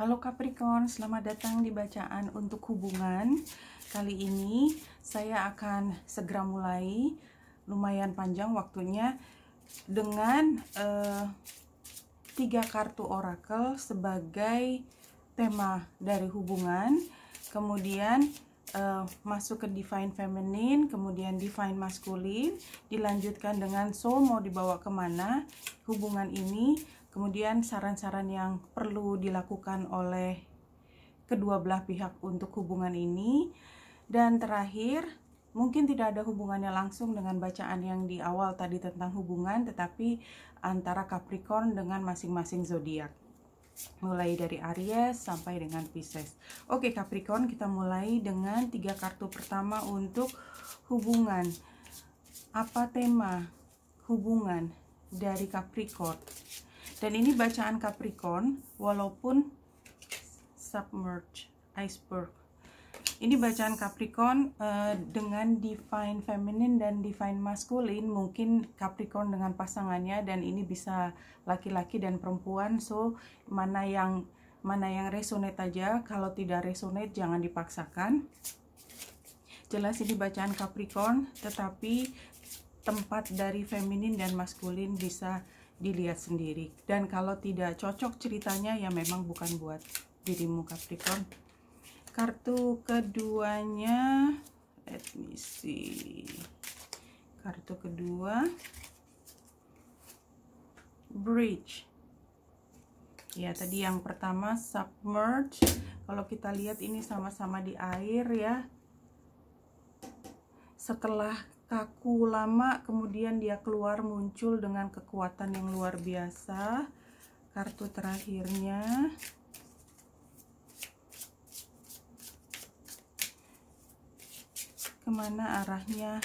Halo Capricorn, selamat datang di bacaan untuk hubungan. Kali ini saya akan segera mulai, lumayan panjang waktunya, dengan eh, tiga kartu oracle sebagai tema dari hubungan. Kemudian uh, masuk ke divine feminine, kemudian divine masculine, dilanjutkan dengan soul mau dibawa kemana hubungan ini, Kemudian saran-saran yang perlu dilakukan oleh kedua belah pihak untuk hubungan ini. Dan terakhir, mungkin tidak ada hubungannya langsung dengan bacaan yang di awal tadi tentang hubungan, tetapi antara Capricorn dengan masing-masing zodiak mulai dari Aries sampai dengan Pisces. Oke Capricorn, kita mulai dengan tiga kartu pertama untuk hubungan. Apa tema hubungan dari Capricorn? Dan ini bacaan Capricorn walaupun submerged iceberg. Ini bacaan Capricorn uh, dengan divine feminine dan divine masculine. Mungkin Capricorn dengan pasangannya dan ini bisa laki-laki dan perempuan. So, mana yang mana yang resonate aja. Kalau tidak resonate jangan dipaksakan. Jelas ini bacaan Capricorn, tetapi tempat dari feminin dan maskulin bisa dilihat sendiri dan kalau tidak cocok ceritanya ya memang bukan buat dirimu Capricorn kartu keduanya let me see kartu kedua bridge ya tadi yang pertama submerge kalau kita lihat ini sama-sama di air ya setelah kaku lama kemudian dia keluar muncul dengan kekuatan yang luar biasa kartu terakhirnya kemana arahnya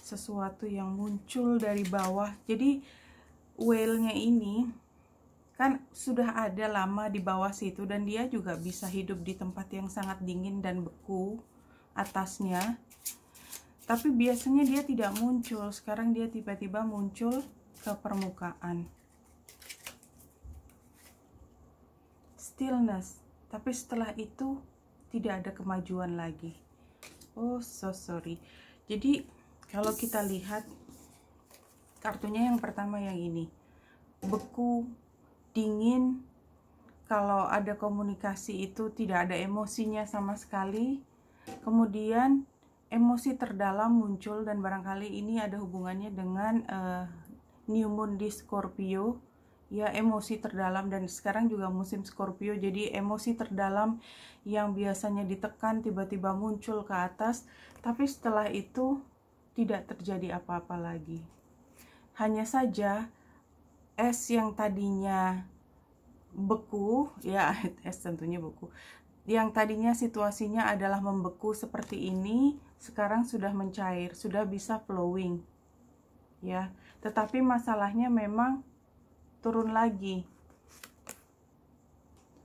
sesuatu yang muncul dari bawah jadi whale-nya ini kan sudah ada lama di bawah situ dan dia juga bisa hidup di tempat yang sangat dingin dan beku atasnya tapi biasanya dia tidak muncul sekarang dia tiba-tiba muncul ke permukaan stillness tapi setelah itu tidak ada kemajuan lagi oh so sorry jadi kalau kita lihat kartunya yang pertama yang ini beku dingin kalau ada komunikasi itu tidak ada emosinya sama sekali kemudian emosi terdalam muncul dan barangkali ini ada hubungannya dengan uh, new moon di Scorpio ya emosi terdalam dan sekarang juga musim Scorpio jadi emosi terdalam yang biasanya ditekan tiba-tiba muncul ke atas tapi setelah itu tidak terjadi apa-apa lagi hanya saja es yang tadinya beku ya es tentunya beku yang tadinya situasinya adalah membeku seperti ini sekarang sudah mencair, sudah bisa flowing. Ya, tetapi masalahnya memang turun lagi.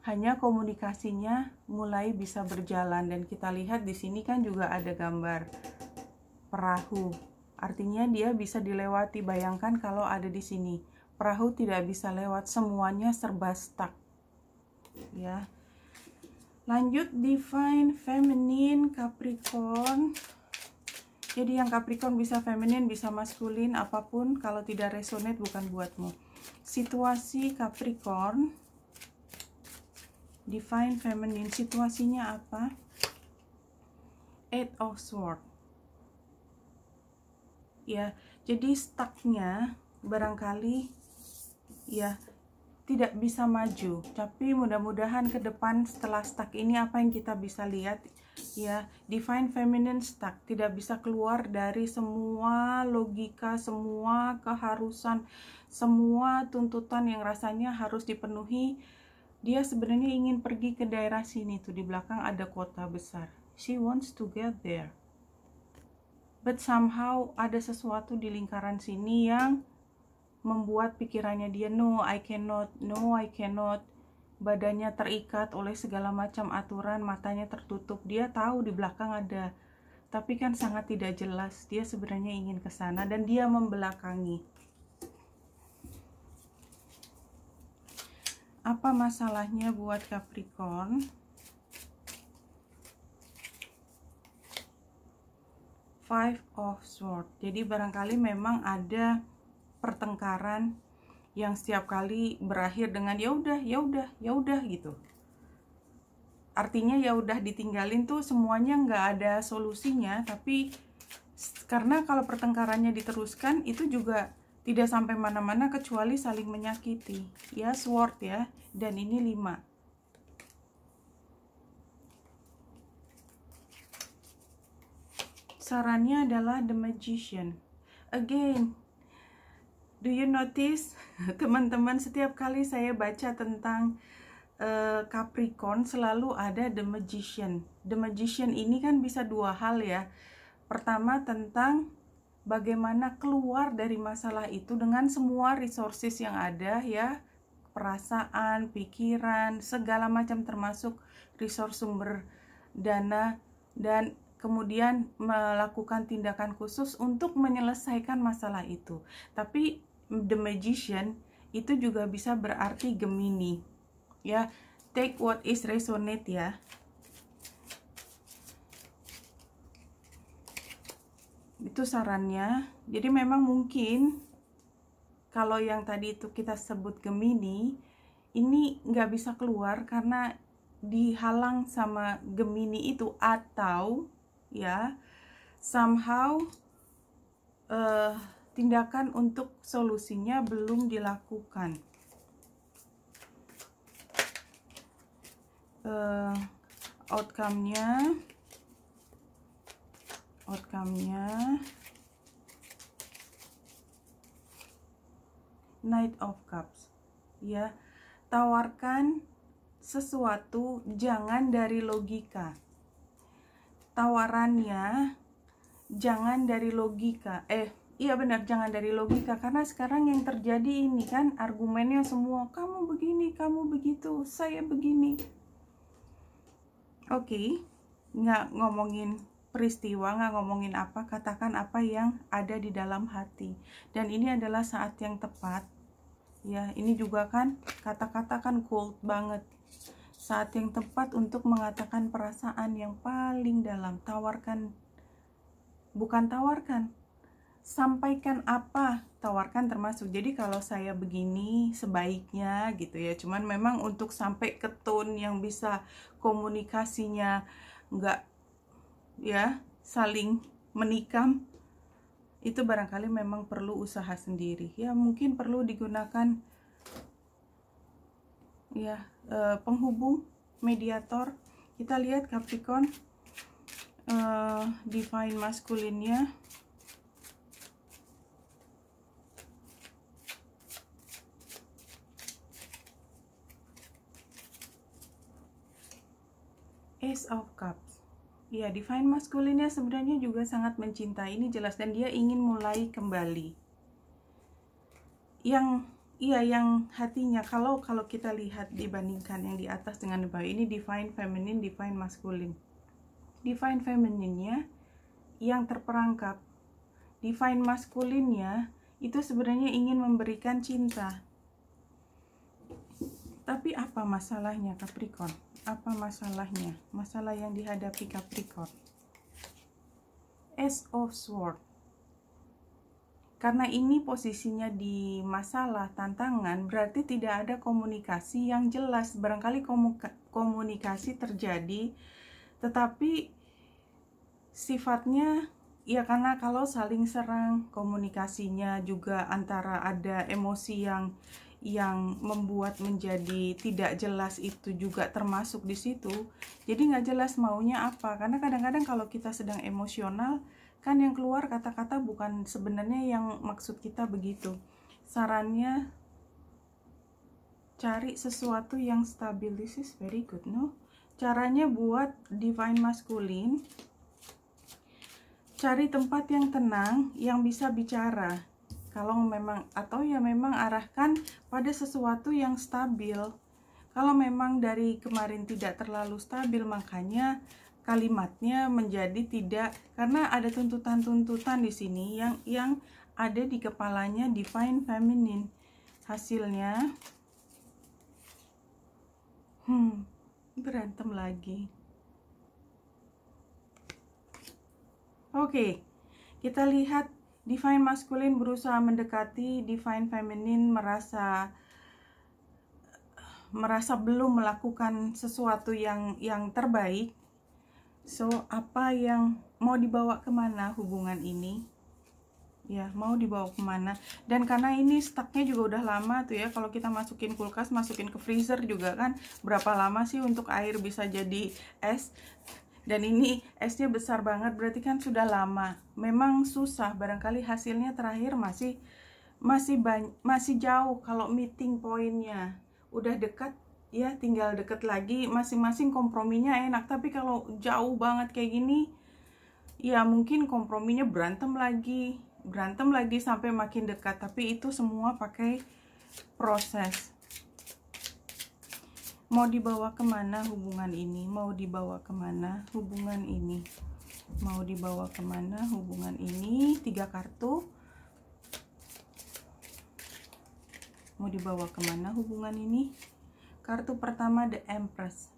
Hanya komunikasinya mulai bisa berjalan dan kita lihat di sini kan juga ada gambar perahu. Artinya dia bisa dilewati. Bayangkan kalau ada di sini, perahu tidak bisa lewat, semuanya serba stuck. Ya lanjut define feminine Capricorn jadi yang Capricorn bisa feminine bisa maskulin apapun kalau tidak resonate bukan buatmu situasi Capricorn define feminine situasinya apa eight of sword ya jadi stucknya barangkali ya tidak bisa maju tapi mudah-mudahan ke depan setelah stuck ini apa yang kita bisa lihat ya define feminine stuck tidak bisa keluar dari semua logika semua keharusan semua tuntutan yang rasanya harus dipenuhi dia sebenarnya ingin pergi ke daerah sini tuh di belakang ada kota besar she wants to get there but somehow ada sesuatu di lingkaran sini yang membuat pikirannya dia no I cannot, no I cannot. Badannya terikat oleh segala macam aturan, matanya tertutup. Dia tahu di belakang ada tapi kan sangat tidak jelas dia sebenarnya ingin ke sana dan dia membelakangi. Apa masalahnya buat Capricorn? Five of Swords. Jadi barangkali memang ada pertengkaran yang setiap kali berakhir dengan ya udah, ya udah, ya udah gitu. Artinya ya udah ditinggalin tuh semuanya nggak ada solusinya, tapi karena kalau pertengkarannya diteruskan itu juga tidak sampai mana-mana kecuali saling menyakiti ya sword ya dan ini lima sarannya adalah the magician again do you notice teman-teman setiap kali saya baca tentang uh, Capricorn selalu ada the magician the magician ini kan bisa dua hal ya pertama tentang bagaimana keluar dari masalah itu dengan semua resources yang ada ya perasaan, pikiran, segala macam termasuk resource sumber dana dan kemudian melakukan tindakan khusus untuk menyelesaikan masalah itu. Tapi The Magician itu juga bisa berarti Gemini. Ya, take what is resonate ya. Itu sarannya. Jadi memang mungkin kalau yang tadi itu kita sebut Gemini, ini nggak bisa keluar karena dihalang sama Gemini itu atau ya somehow tindakan untuk solusinya belum dilakukan. Uh, outcome-nya outcome-nya Knight of Cups ya tawarkan sesuatu jangan dari logika tawarannya jangan dari logika eh Iya benar, jangan dari logika karena sekarang yang terjadi ini kan argumennya semua kamu begini, kamu begitu, saya begini. Oke, okay. nggak ngomongin peristiwa, nggak ngomongin apa, katakan apa yang ada di dalam hati. Dan ini adalah saat yang tepat. Ya, ini juga kan kata-kata kan cold banget. Saat yang tepat untuk mengatakan perasaan yang paling dalam. Tawarkan, bukan tawarkan, sampaikan apa tawarkan termasuk jadi kalau saya begini sebaiknya gitu ya cuman memang untuk sampai ke tone yang bisa komunikasinya nggak ya saling menikam itu barangkali memang perlu usaha sendiri ya mungkin perlu digunakan ya eh, penghubung mediator kita lihat Capricorn eh, define maskulinnya Ace of Cups. Ya, divine maskulinnya sebenarnya juga sangat mencintai ini jelas dan dia ingin mulai kembali. Yang iya yang hatinya kalau kalau kita lihat dibandingkan yang di atas dengan di bawah ini divine feminine, divine masculine. Divine feminine-nya yang terperangkap. Divine maskulinnya itu sebenarnya ingin memberikan cinta, tapi apa masalahnya Capricorn? Apa masalahnya? Masalah yang dihadapi Capricorn. S of Sword. Karena ini posisinya di masalah tantangan, berarti tidak ada komunikasi yang jelas. Barangkali komunikasi terjadi, tetapi sifatnya ya karena kalau saling serang komunikasinya juga antara ada emosi yang yang membuat menjadi tidak jelas itu juga termasuk di situ. Jadi nggak jelas maunya apa. Karena kadang-kadang kalau kita sedang emosional, kan yang keluar kata-kata bukan sebenarnya yang maksud kita begitu. Sarannya cari sesuatu yang stabil. This is very good, no? Caranya buat divine masculine cari tempat yang tenang yang bisa bicara kalau memang atau ya memang arahkan pada sesuatu yang stabil kalau memang dari kemarin tidak terlalu stabil makanya kalimatnya menjadi tidak karena ada tuntutan-tuntutan di sini yang yang ada di kepalanya define feminine. hasilnya hmm berantem lagi oke okay, kita lihat Divine maskulin berusaha mendekati, divine feminin merasa merasa belum melakukan sesuatu yang yang terbaik. So, apa yang mau dibawa kemana hubungan ini? Ya, mau dibawa kemana? Dan karena ini stucknya juga udah lama tuh ya, kalau kita masukin kulkas, masukin ke freezer juga kan, berapa lama sih untuk air bisa jadi es? dan ini esnya besar banget berarti kan sudah lama memang susah barangkali hasilnya terakhir masih masih banyak, masih jauh kalau meeting poinnya udah dekat ya tinggal dekat lagi masing-masing komprominya enak tapi kalau jauh banget kayak gini ya mungkin komprominya berantem lagi berantem lagi sampai makin dekat tapi itu semua pakai proses mau dibawa kemana hubungan ini mau dibawa kemana hubungan ini mau dibawa kemana hubungan ini tiga kartu mau dibawa kemana hubungan ini kartu pertama the empress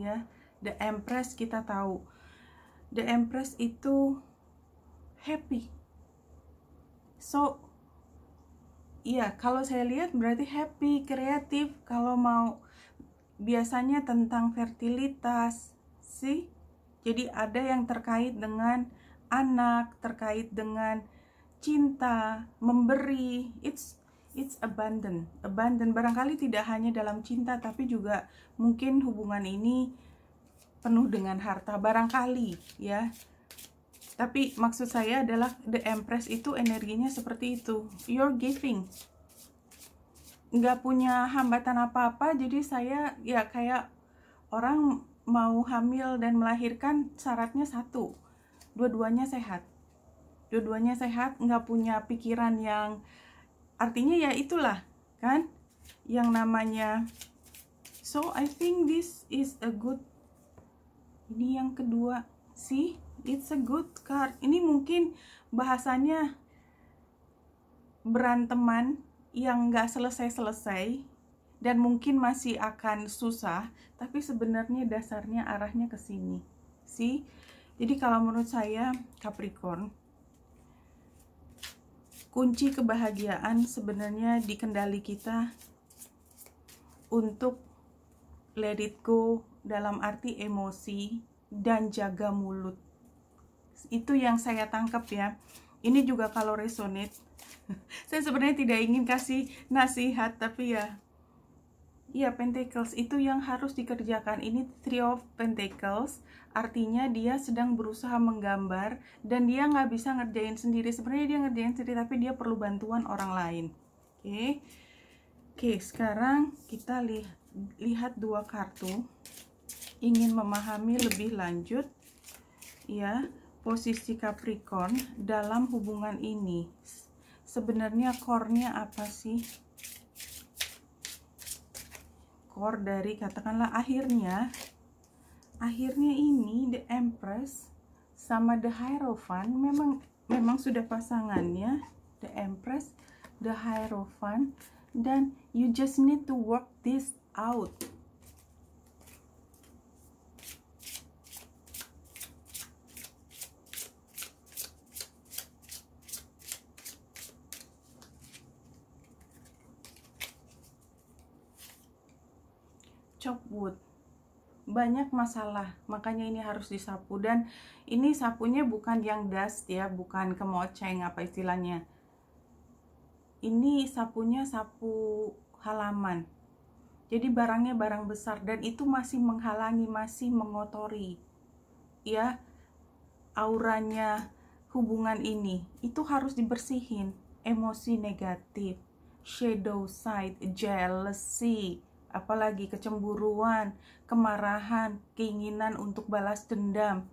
ya the empress kita tahu the empress itu happy so iya kalau saya lihat berarti happy kreatif kalau mau biasanya tentang fertilitas sih jadi ada yang terkait dengan anak terkait dengan cinta memberi it's it's abundant abundant barangkali tidak hanya dalam cinta tapi juga mungkin hubungan ini penuh dengan harta barangkali ya tapi maksud saya adalah the empress itu energinya seperti itu you're giving nggak punya hambatan apa-apa jadi saya ya kayak orang mau hamil dan melahirkan syaratnya satu dua-duanya sehat dua-duanya sehat nggak punya pikiran yang artinya ya itulah kan yang namanya so I think this is a good ini yang kedua sih it's a good card ini mungkin bahasanya beranteman yang nggak selesai-selesai dan mungkin masih akan susah, tapi sebenarnya dasarnya arahnya ke sini. sih. Jadi kalau menurut saya Capricorn kunci kebahagiaan sebenarnya dikendali kita untuk let it go dalam arti emosi dan jaga mulut. Itu yang saya tangkap ya. Ini juga kalau resonate saya sebenarnya tidak ingin kasih nasihat tapi ya Iya, Pentacles itu yang harus dikerjakan. Ini Three of Pentacles, artinya dia sedang berusaha menggambar dan dia nggak bisa ngerjain sendiri. Sebenarnya dia ngerjain sendiri, tapi dia perlu bantuan orang lain. Oke, okay. oke. Okay, sekarang kita li lihat dua kartu. Ingin memahami lebih lanjut, ya posisi Capricorn dalam hubungan ini sebenarnya core-nya apa sih core dari katakanlah akhirnya akhirnya ini the empress sama the hierophant memang memang sudah pasangannya the empress the hierophant dan you just need to work this out luput banyak masalah makanya ini harus disapu dan ini sapunya bukan yang dust ya bukan kemoceng apa istilahnya ini sapunya sapu halaman jadi barangnya barang besar dan itu masih menghalangi masih mengotori ya auranya hubungan ini itu harus dibersihin emosi negatif shadow side jealousy apalagi kecemburuan, kemarahan, keinginan untuk balas dendam.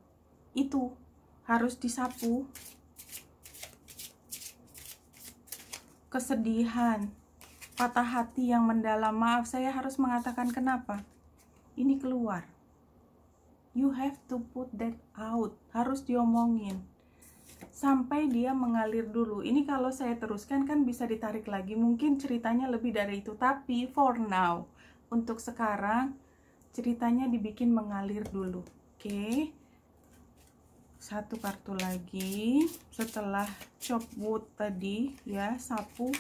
Itu harus disapu. Kesedihan, patah hati yang mendalam. Maaf, saya harus mengatakan kenapa. Ini keluar. You have to put that out. Harus diomongin sampai dia mengalir dulu. Ini kalau saya teruskan kan bisa ditarik lagi, mungkin ceritanya lebih dari itu. Tapi for now, untuk sekarang ceritanya dibikin mengalir dulu oke okay? satu kartu lagi setelah chop wood tadi ya sapu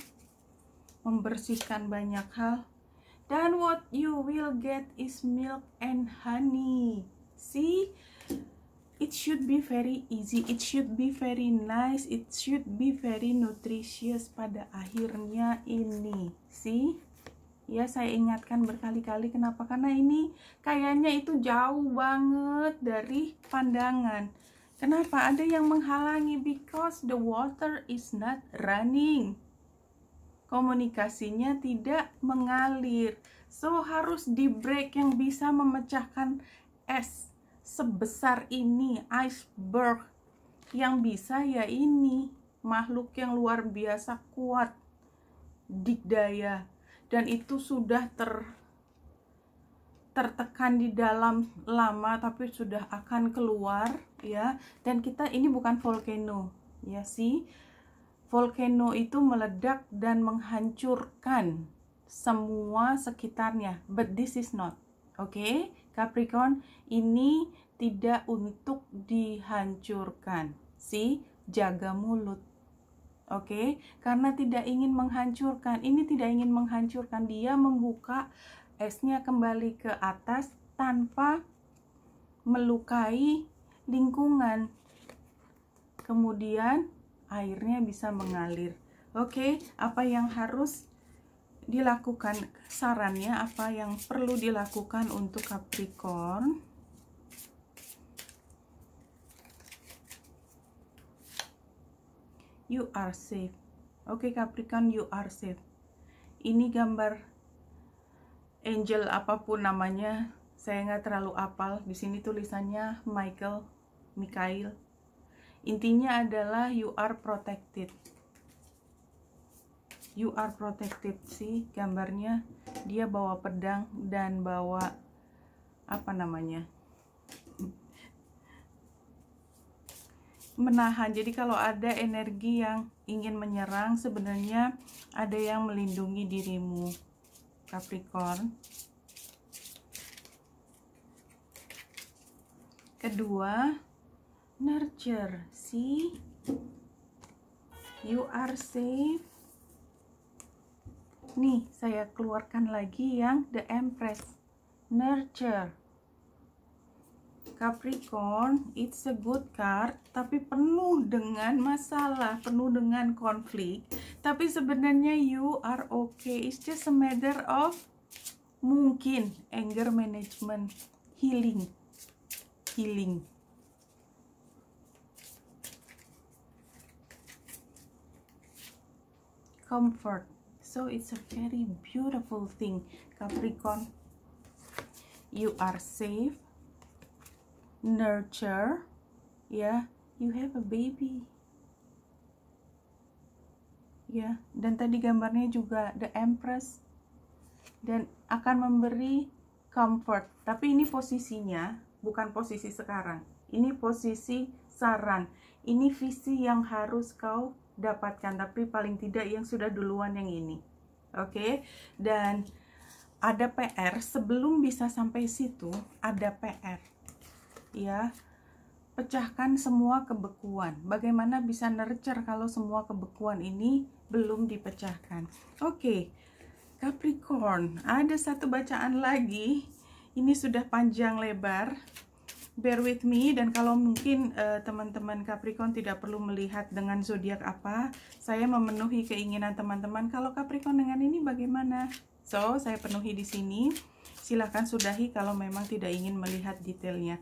membersihkan banyak hal dan what you will get is milk and honey see it should be very easy it should be very nice it should be very nutritious pada akhirnya ini see ya saya ingatkan berkali-kali kenapa karena ini kayaknya itu jauh banget dari pandangan kenapa ada yang menghalangi because the water is not running komunikasinya tidak mengalir so harus di break yang bisa memecahkan es sebesar ini iceberg yang bisa ya ini makhluk yang luar biasa kuat dikdaya dan itu sudah ter tertekan di dalam lama tapi sudah akan keluar ya dan kita ini bukan volcano ya sih volcano itu meledak dan menghancurkan semua sekitarnya but this is not oke okay? Capricorn ini tidak untuk dihancurkan si jaga mulut Oke, okay? karena tidak ingin menghancurkan, ini tidak ingin menghancurkan, dia membuka esnya kembali ke atas tanpa melukai lingkungan. Kemudian airnya bisa mengalir. Oke, okay? apa yang harus dilakukan sarannya, apa yang perlu dilakukan untuk Capricorn? you are safe oke okay, Capricorn you are safe ini gambar angel apapun namanya saya nggak terlalu apal di sini tulisannya Michael Mikhail intinya adalah you are protected you are protected sih gambarnya dia bawa pedang dan bawa apa namanya menahan. Jadi kalau ada energi yang ingin menyerang, sebenarnya ada yang melindungi dirimu. Capricorn. Kedua, nurture. See? You are safe. Nih, saya keluarkan lagi yang The Empress. Nurture. Capricorn, it's a good card, tapi penuh dengan masalah, penuh dengan konflik. Tapi sebenarnya you are okay. It's just a matter of mungkin anger management, healing, healing. Comfort. So it's a very beautiful thing, Capricorn. You are safe nurture ya you have a baby ya dan tadi gambarnya juga the empress dan akan memberi comfort tapi ini posisinya bukan posisi sekarang ini posisi saran ini visi yang harus kau dapatkan tapi paling tidak yang sudah duluan yang ini oke okay? dan ada PR sebelum bisa sampai situ ada PR ya pecahkan semua kebekuan. Bagaimana bisa nurture kalau semua kebekuan ini belum dipecahkan? Oke, okay. Capricorn, ada satu bacaan lagi. Ini sudah panjang lebar. Bear with me dan kalau mungkin eh, teman-teman uh, Capricorn tidak perlu melihat dengan zodiak apa, saya memenuhi keinginan teman-teman. Kalau Capricorn dengan ini bagaimana? So, saya penuhi di sini. Silahkan sudahi kalau memang tidak ingin melihat detailnya.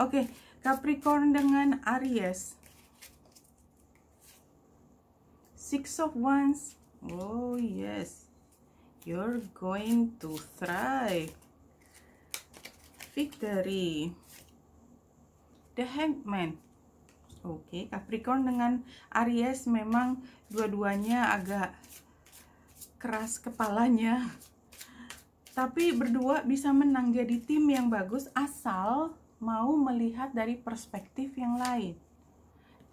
Oke, okay, Capricorn dengan Aries. Six of Wands. Oh, yes. You're going to thrive. Victory. The Hangman. Oke, okay, Capricorn dengan Aries memang dua-duanya agak keras kepalanya. Tapi berdua bisa menang jadi tim yang bagus asal mau melihat dari perspektif yang lain.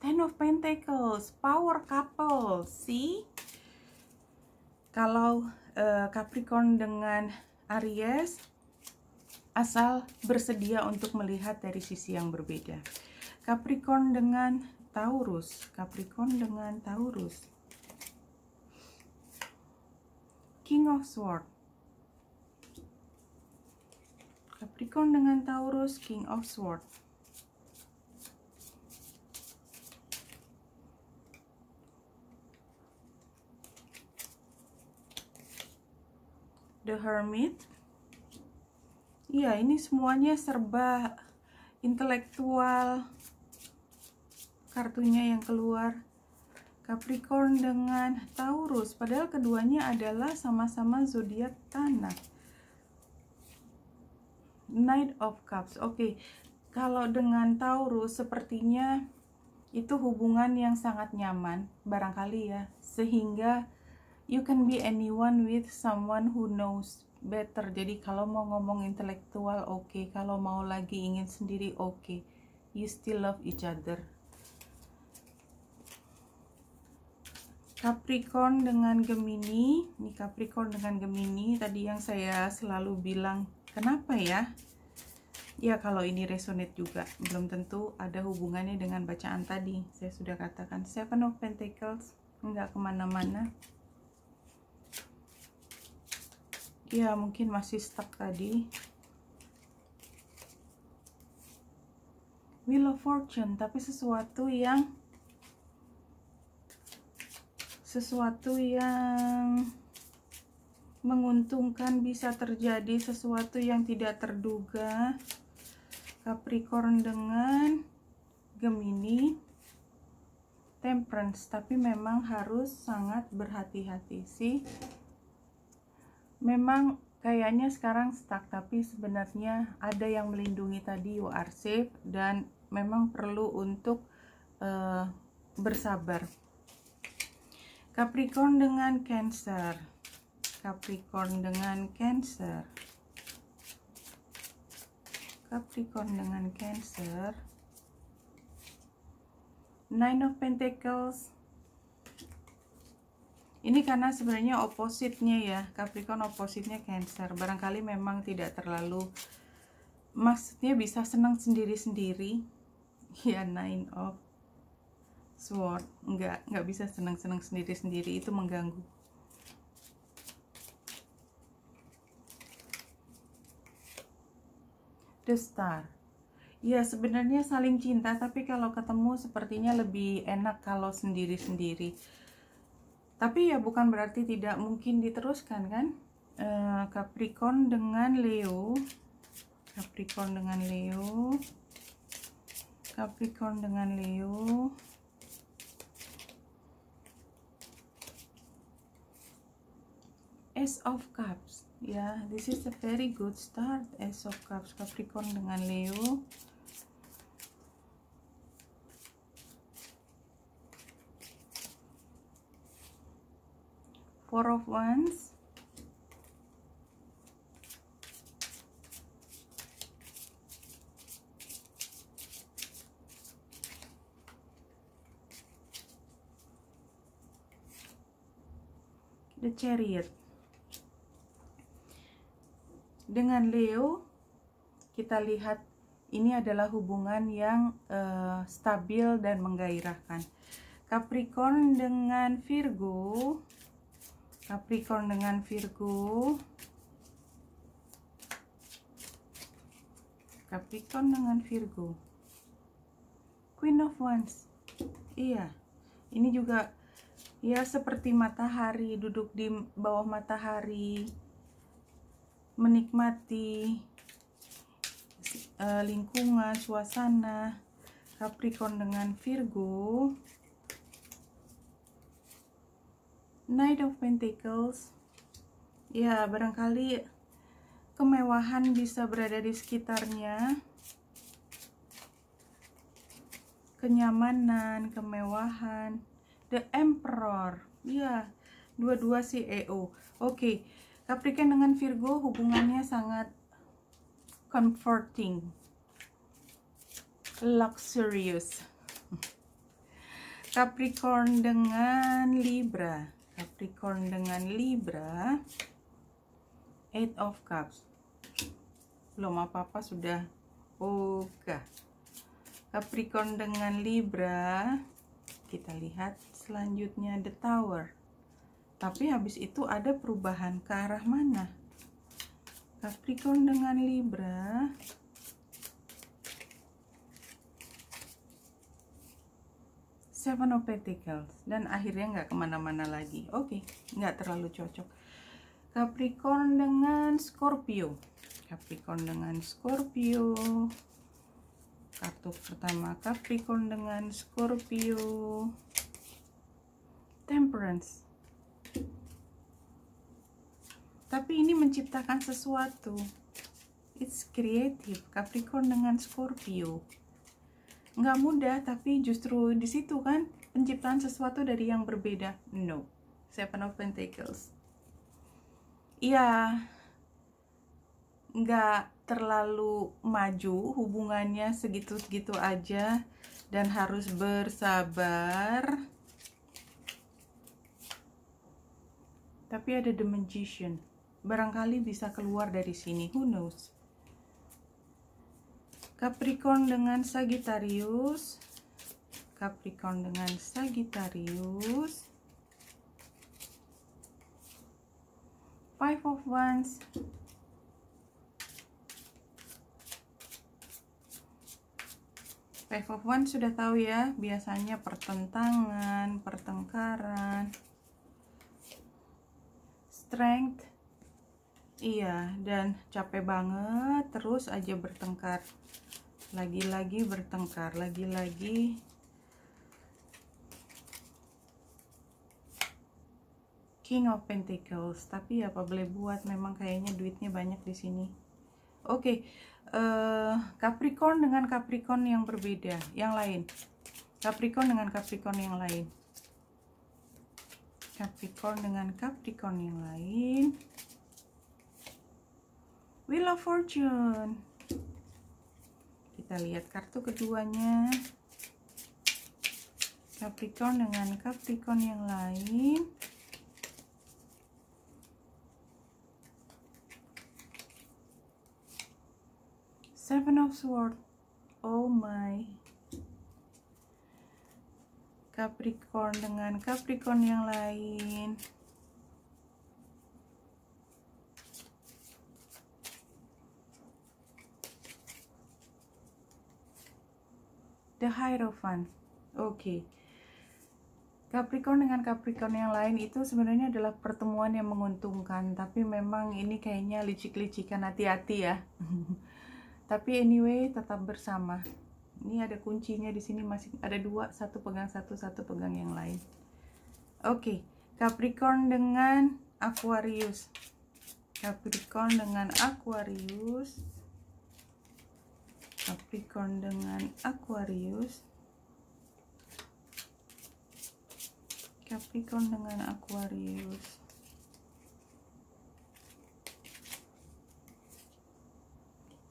Ten of Pentacles, power couple, see? Kalau uh, Capricorn dengan Aries, asal bersedia untuk melihat dari sisi yang berbeda. Capricorn dengan Taurus, Capricorn dengan Taurus. King of Swords, Capricorn dengan Taurus, King of Swords. The Hermit. Iya, ini semuanya serba intelektual. Kartunya yang keluar. Capricorn dengan Taurus, padahal keduanya adalah sama-sama zodiak tanah. Knight of Cups. Oke, okay. kalau dengan Taurus sepertinya itu hubungan yang sangat nyaman barangkali ya. Sehingga you can be anyone with someone who knows better. Jadi kalau mau ngomong intelektual oke, okay. kalau mau lagi ingin sendiri oke. Okay. You still love each other. Capricorn dengan Gemini, ini Capricorn dengan Gemini tadi yang saya selalu bilang Kenapa ya? Ya kalau ini resonate juga, belum tentu ada hubungannya dengan bacaan tadi. Saya sudah katakan Seven of Pentacles enggak kemana-mana. Ya mungkin masih stuck tadi. Wheel of Fortune, tapi sesuatu yang sesuatu yang menguntungkan bisa terjadi sesuatu yang tidak terduga Capricorn dengan Gemini Temperance tapi memang harus sangat berhati-hati sih memang kayaknya sekarang stuck tapi sebenarnya ada yang melindungi tadi you are safe dan memang perlu untuk uh, bersabar Capricorn dengan Cancer Capricorn dengan Cancer Capricorn dengan Cancer Nine of Pentacles ini karena sebenarnya opositnya ya Capricorn opositnya Cancer barangkali memang tidak terlalu maksudnya bisa senang sendiri-sendiri ya Nine of Sword nggak nggak bisa senang-senang sendiri-sendiri itu mengganggu the star ya sebenarnya saling cinta tapi kalau ketemu sepertinya lebih enak kalau sendiri-sendiri tapi ya bukan berarti tidak mungkin diteruskan kan uh, Capricorn dengan Leo Capricorn dengan Leo Capricorn dengan Leo Ace of Cups yeah this is a very good start ace of cups capricorn dengan leo four of wands the chariot dengan Leo, kita lihat ini adalah hubungan yang uh, stabil dan menggairahkan. Capricorn dengan Virgo, Capricorn dengan Virgo, Capricorn dengan Virgo, Queen of Wands, iya, ini juga ya seperti matahari duduk di bawah matahari menikmati uh, lingkungan, suasana Capricorn dengan Virgo Knight of Pentacles ya barangkali kemewahan bisa berada di sekitarnya kenyamanan, kemewahan The Emperor ya, dua-dua CEO oke okay. Capricorn kan dengan Virgo hubungannya sangat comforting, luxurious. Capricorn dengan Libra. Capricorn dengan Libra. Eight of Cups. Belum apa-apa sudah buka. Capricorn dengan Libra. Kita lihat selanjutnya The Tower. Tapi habis itu ada perubahan ke arah mana? Capricorn dengan Libra. Seven of Pentacles. Dan akhirnya nggak kemana-mana lagi. Oke, okay, nggak terlalu cocok. Capricorn dengan Scorpio. Capricorn dengan Scorpio. Kartu pertama Capricorn dengan Scorpio. Temperance tapi ini menciptakan sesuatu it's creative Capricorn dengan Scorpio nggak mudah tapi justru di situ kan penciptaan sesuatu dari yang berbeda no Seven of Pentacles iya nggak terlalu maju hubungannya segitu-segitu aja dan harus bersabar tapi ada the magician barangkali bisa keluar dari sini who knows Capricorn dengan Sagittarius Capricorn dengan Sagittarius Five of Wands Five of Wands sudah tahu ya, biasanya pertentangan, pertengkaran, strength, Iya, dan capek banget, terus aja bertengkar. Lagi-lagi bertengkar, lagi-lagi King of Pentacles. Tapi ya apa boleh buat, memang kayaknya duitnya banyak di sini. Oke, okay. uh, eh, Capricorn dengan Capricorn yang berbeda, yang lain. Capricorn dengan Capricorn yang lain. Capricorn dengan Capricorn yang lain. Wheel of Fortune kita lihat kartu keduanya Capricorn dengan Capricorn yang lain Seven of Swords. oh my Capricorn dengan Capricorn yang lain The Hierophant. Oke. Okay. Capricorn dengan Capricorn yang lain itu sebenarnya adalah pertemuan yang menguntungkan, tapi memang ini kayaknya licik-licikan hati-hati ya. tapi anyway, tetap bersama. Ini ada kuncinya di sini masih ada dua, satu pegang satu, satu pegang yang lain. Oke, okay. Capricorn dengan Aquarius. Capricorn dengan Aquarius. Capricorn dengan Aquarius Capricorn dengan Aquarius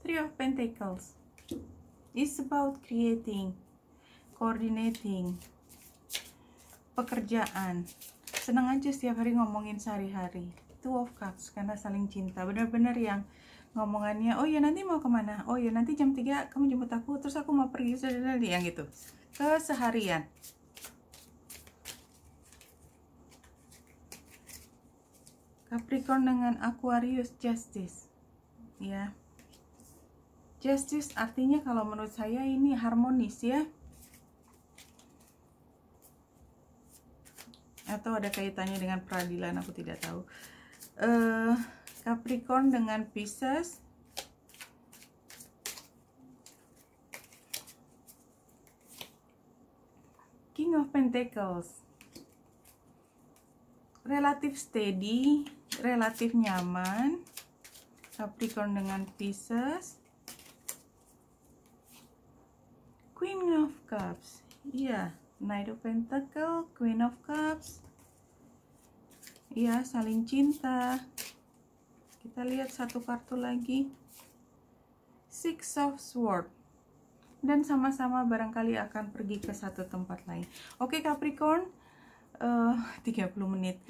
Three of Pentacles is about creating coordinating pekerjaan senang aja setiap hari ngomongin sehari-hari two of cups karena saling cinta benar-benar yang ngomongannya oh ya nanti mau kemana oh ya nanti jam 3 kamu jemput aku terus aku mau pergi yang gitu keseharian Capricorn dengan Aquarius Justice ya Justice artinya kalau menurut saya ini harmonis ya atau ada kaitannya dengan peradilan aku tidak tahu eh uh, Capricorn dengan Pisces King of Pentacles relatif steady relatif nyaman Capricorn dengan Pisces Queen of Cups iya yeah. Knight of Pentacles, Queen of Cups iya yeah, saling cinta kita lihat satu kartu lagi six of Swords, dan sama-sama barangkali akan pergi ke satu tempat lain oke Capricorn eh, uh, 30 menit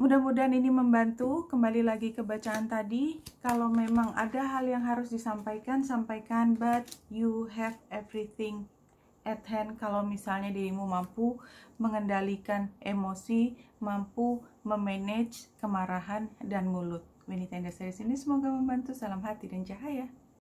mudah-mudahan ini membantu kembali lagi ke bacaan tadi kalau memang ada hal yang harus disampaikan sampaikan but you have everything at hand kalau misalnya dirimu mampu mengendalikan emosi, mampu memanage kemarahan dan mulut ini tenda Series ini semoga membantu salam hati dan cahaya.